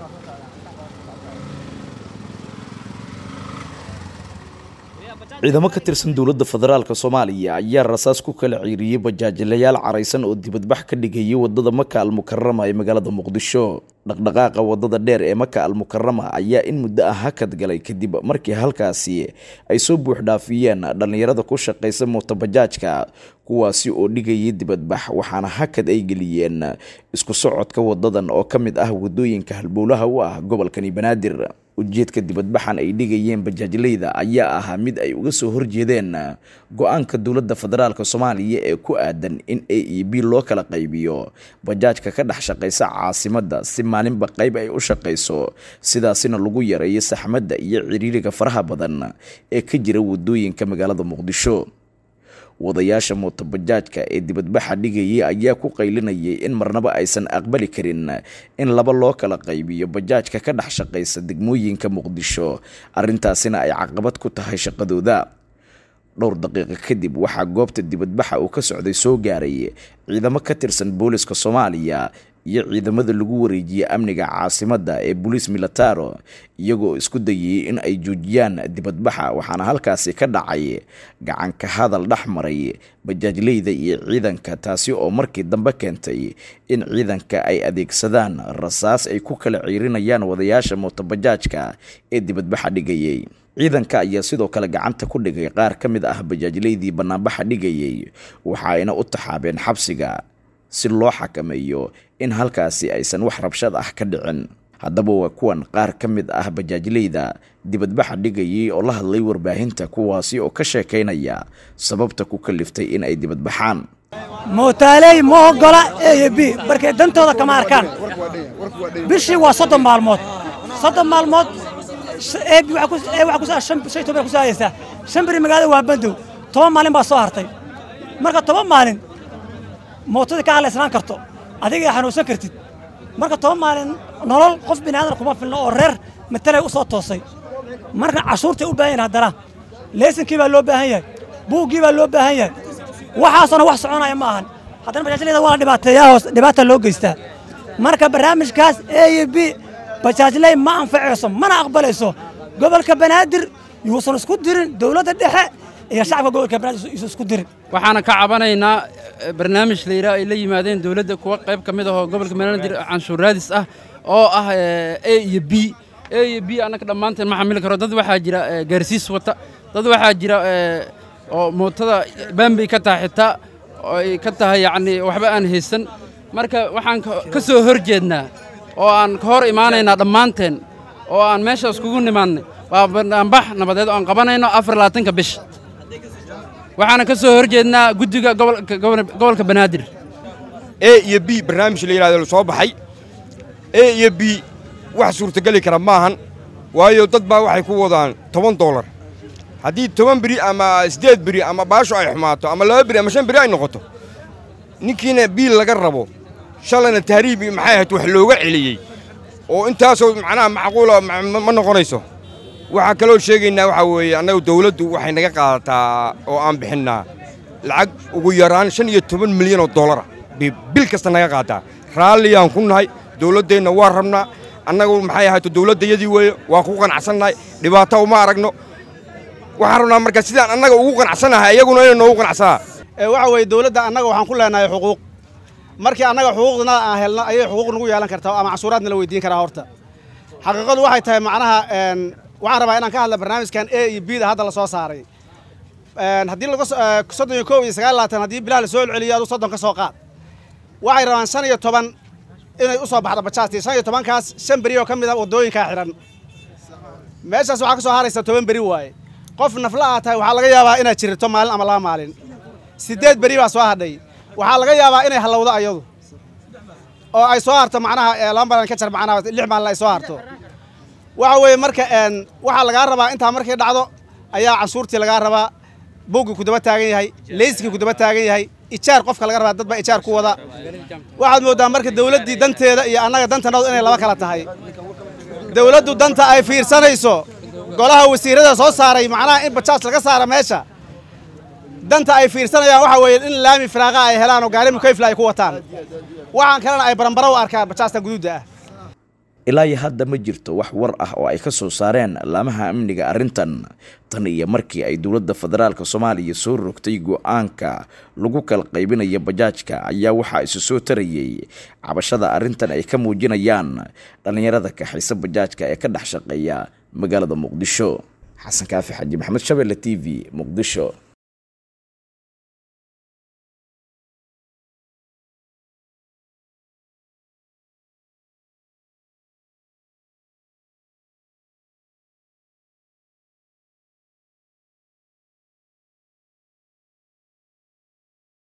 Và 多少 trợ là c h ciidamo ka tirsan dowladda federaalka soomaaliya ayaa rasaas ku kala ciiriyey bajaajilayaal caraysan oo dibadbax ka dhigayay wadada maka almukarama ee magaalada muqdisho dhaqdhaqaaqa wadada dheer ee maka almukarama ayaa in muddo ah hakad galay kadib markii halkaasi ay soo buux dhaafiyeen dhallinyarada ku shaqaysa mootobajaajka kuwaasi oo dhigayay dibadbax waxaana hakad ay geliyeen isku socodka wadadan oo ka mid ah wadooyinka halbowlaha u ah gobolkani banaadir ujeedka dibadbaxan ay dhigayeen bajaajleyda ayaa ahaa mid ay uga soo horjeedeen ah, go-aanka dowladda federaalk soomaaliya ee ku aadan in a e b loo kala qaybiyo bajaajka ka dhex shaqaysa caasimadda si maalinba qayb ay u shaqayso sidaasina lagu yareeyo saxmadda iyo ciriiriga faraha badan ee ka jira wadooyinka magaalada muqdisho wadayaasha mootobajaajka ee dibadbaxa dhigayay ayaa ku qaylinayay in marnaba aysan aqbali karin in laba loo kala qaybiyo bajaajka ka dhex shaqaysa degmooyinka muqdisho arrintaasina ay caqabad ku tahay shaqadooda dhowr daqiiqo kadib waxaa goobta dibadbaxa uu ka socday soo gaaray ciidamo ka tirsan booliska soomaaliya iyo ciidamada lagu wareejiyey amniga caasimadda ee boliis militaro iyagoo isku dayay in ay joojiyaan dibadbaxa waxaana halkaasi ka dhacay gacanka hadal dhex maray bajaajleyda iyo ciidanka taasi oo markii dambe keentay in ciidanka ay adeegsadaan rasaas ay ku kala ciirinayaan wadayaasha mootobajaajka ee dibadbaxa dhigayey ciidanka ayaa sidoo kale gacanta ku dhigay qaar ka mid ah bajaajleydii bannaanbaxa dhigayey ayna u taxaabeen xabsiga si loo xakameeyo in halkaasi aysan wax rabshad ah ka dhicin haddaba waa kuwan qaar ka mid ah bajaajleyda dibadbaxa dhigayay oo la hadlay warbaahinta kuwaasi oo ka sheekaynaya sababta ku kaliftay in ay dibadbaxaan mootaaley ma ogola e b markay dantooda kama arkaan bishii waa soddon maalmood soddon maalmood shan biri magaada waa bandow toban maalin baa soo hartay marka toban maalin mootada ka halaysnaan karto adigaa xanuunsan kartid marka toban maalin nolol qof biniaadan kuma filno oo reer matalay u soo toosay marka cashuurtay u baahan yahin haddana leysankii baa loo baahan yahay buuggii baa loo baahan yahay waxaasona wax soconaya ma ahan haddana bajaajleyda waa la dhibaateeyaa hoos dhibaata loo geystaa marka barnaamijkaas a iyo b bajaajley ma anfacayso mana aqbalayso gobolka banaadir yuusan isku dirin dawladda dhexe iyo shacabka gobolka barnaamij isu isku dirin waxaana ka cabanaynaa eh, barnaamij la yidhaah ay la yimaadeen dowladda kuwa qayb ka mid ahoo gobolka maanadir canshuur raadis ah oo ah eh, a iyo b a iyo b annaga dhammaanteen ma xamili karo dad waxaa jira eh, gaarsiis wata dad waxaa jira oo mootada baanbay ka tahay xitaa ay ka tahay yacnii waxba aan haysan marka waxaan ka soo hor jeednaa oo aan ka hor imaanaynaa dhammaanteen oo aan meesha iskugu nimaannay waa banbax nabadeed oo qabanayno afar labaatanka bish waxaana ka soo horjeednaa guddiga gobolka banaadir e iyo b barnaamij la yidhahdo soo baxay e iyo b wax suurtageli kara maahan waayo dad baa waxay ku wadaan toban dollar haddii toban beri ama siddeed beri ama baasho ay xumaato ama laba beri ama shan beri ay noqoto ninkiina biil laga rabo shalayna tahriibi maxay ahayd wax looga celiyey oo intaasoo macnaha macquula ma noqonayso waxaa kaloo sheegaynaa waxaa weeye annagu dawladdu waxay naga qaadataa oo aan bixinnaa lacag ugu yaraan shan iyo toban milyan oo dollara ah. bay bil kasta naga qaataa raalliyaan ku nahay dawladdeenna waa rabnaa annagu maxay ahayto dawladdayadii weeye waa ku qanacsannahay dhibaato uma aragno waxaan rabnaa marka sidaan annaga ugu qanacsannahay iyaguna inay noogu qanacsanaa waxa weeye dawladda annaga waxaan ku leenahay xuquuq markii annaga xuquuqna aan helno ayay xuquuq nagu yeelan kartaa ama casuuraadna la weydiin karaa horta xaqiiqadu waxay tahay macnaha waxaan rabaa inaan ka hadla barnaamijkan a iyo b hadda lasoo saaray haddii soddon iyo ko iyo sagaal labaatan haddii bilaha la soo celceliyo aduu soddon ka soo qaad waxay rabaan shan iyo toban inay usoo baxdo bajaajtii shan iyo tobankaas shan beri oo ka mid ah waddooyinkaa xidhan meeshaas waxaa ka soo haaraysa toban beri waaye qof nafla ah tahay waxaa laga yaabaa inaad jirito maalin ama laba maalin siddeed beri baa soo hadhay waxaa laga yaabaa inay hallowdo ayadu oo ay soo harto macnaha laba maalin ka jar macnaha lix maalin ay soo harto waxa weeye marka waxaa lagaa rabaa intaa markay dhacdo ayaa cansuurtii lagaa rabaa ku daba taagan yahay leyskii daba taagan yahay ijaar qofka laga rabaa dad baa ijaar ku wada waxaad mooddaa marka dawladdii danteeda iyo annaga dantanadu inay laba kala tahay dawladdu danta ay fiirsanayso golaha wasiirada soo saaray macnaha in bajaas laga saara meesha danta ay fiirsanayaan waxa weeye in laami firaaqa ay helaanoo gaari mukayfla ay ku wataan waxaan kalena ay baranbaro u arkaan bajaasta guduudda ah ilaa iyo hadda ma jirto wax war ah oo ay ka soo saareen laamaha amniga arrintan tan iyo markii ay dowladda federaalka soomaaliya soo rogtay go-aanka lagu kala qaybinaya bajaajka ayaa waxaa isu soo tarayay cabashada arrintan ay ka muujinayaan dhallinyarada kaxaysa bajaajka ee ka dhex shaqeeya magaalada muqdisho xasan kaafi xaji maxamed shabeelle t v muqdisho